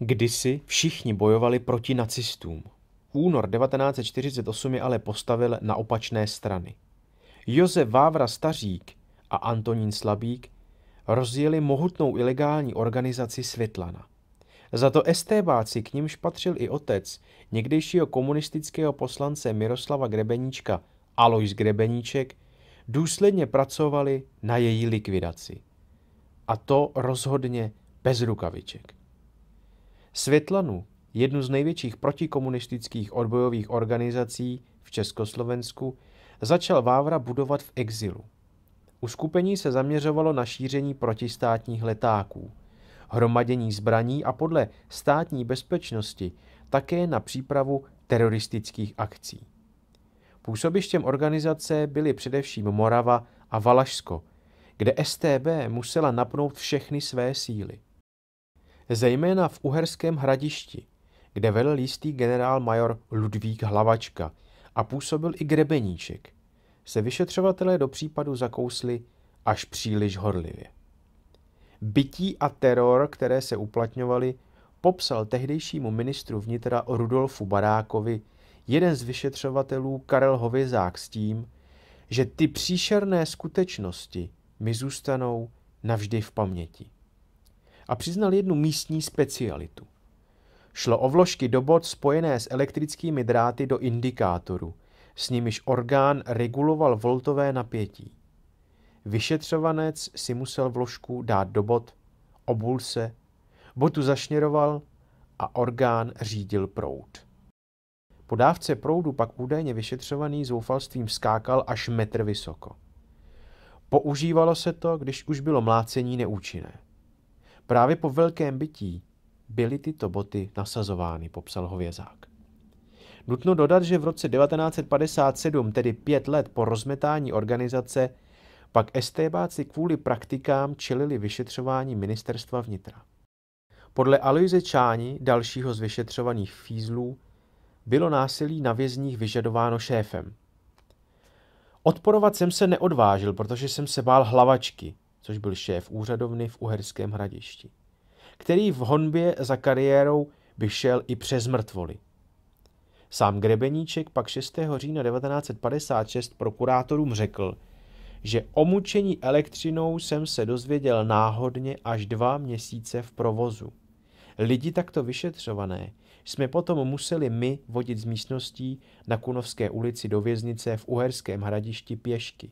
Kdysi všichni bojovali proti nacistům. Únor 1948 je ale postavil na opačné strany. Josef Vávra Stařík a Antonín Slabík rozjeli mohutnou ilegální organizaci Světlana. Za to STBáci k nímž patřil i otec někdejšího komunistického poslance Miroslava Grebeníčka Alois Grebeníček, důsledně pracovali na její likvidaci. A to rozhodně bez rukaviček. Světlanu, jednu z největších protikomunistických odbojových organizací v Československu, začal Vávra budovat v exilu. Uskupení se zaměřovalo na šíření protistátních letáků, hromadění zbraní a podle státní bezpečnosti také na přípravu teroristických akcí. Působištěm organizace byly především Morava a Valašsko, kde STB musela napnout všechny své síly zejména v Uherském hradišti, kde velel jistý generál major Ludvík Hlavačka a působil i Grebeníček, se vyšetřovatelé do případu zakousli až příliš horlivě. Bytí a teror, které se uplatňovaly, popsal tehdejšímu ministru vnitra Rudolfu Barákovi jeden z vyšetřovatelů Karel Hovězák s tím, že ty příšerné skutečnosti mi zůstanou navždy v paměti a přiznal jednu místní specialitu. Šlo o vložky do bod spojené s elektrickými dráty do indikátoru, s nimiž orgán reguloval voltové napětí. Vyšetřovanec si musel vložku dát do bod, obul se, botu zašněroval a orgán řídil proud. Po dávce proudu pak údajně vyšetřovaný zoufalstvím skákal až metr vysoko. Používalo se to, když už bylo mlácení neúčinné. Právě po velkém bytí byly tyto boty nasazovány, popsal Hovězák. Nutno dodat, že v roce 1957, tedy pět let po rozmetání organizace, pak estébáci kvůli praktikám čelili vyšetřování ministerstva vnitra. Podle Aloise Čáni, dalšího z vyšetřovaných fízlů, bylo násilí na vězních vyžadováno šéfem. Odporovat jsem se neodvážil, protože jsem se bál hlavačky, což byl šéf úřadovny v Uherském hradišti, který v honbě za kariérou by šel i přes mrtvoli. Sám Grebeníček pak 6. října 1956 prokurátorům řekl, že o mučení elektřinou jsem se dozvěděl náhodně až dva měsíce v provozu. Lidi takto vyšetřované jsme potom museli my vodit z místností na Kunovské ulici do věznice v Uherském hradišti pěšky.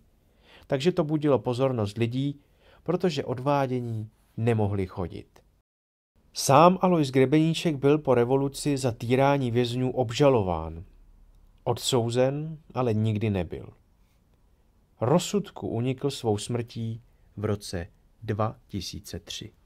Takže to budilo pozornost lidí, protože odvádění nemohli chodit. Sám Alois Grebeníček byl po revoluci za týrání vězňů obžalován. Odsouzen, ale nikdy nebyl. Rozsudku unikl svou smrtí v roce 2003.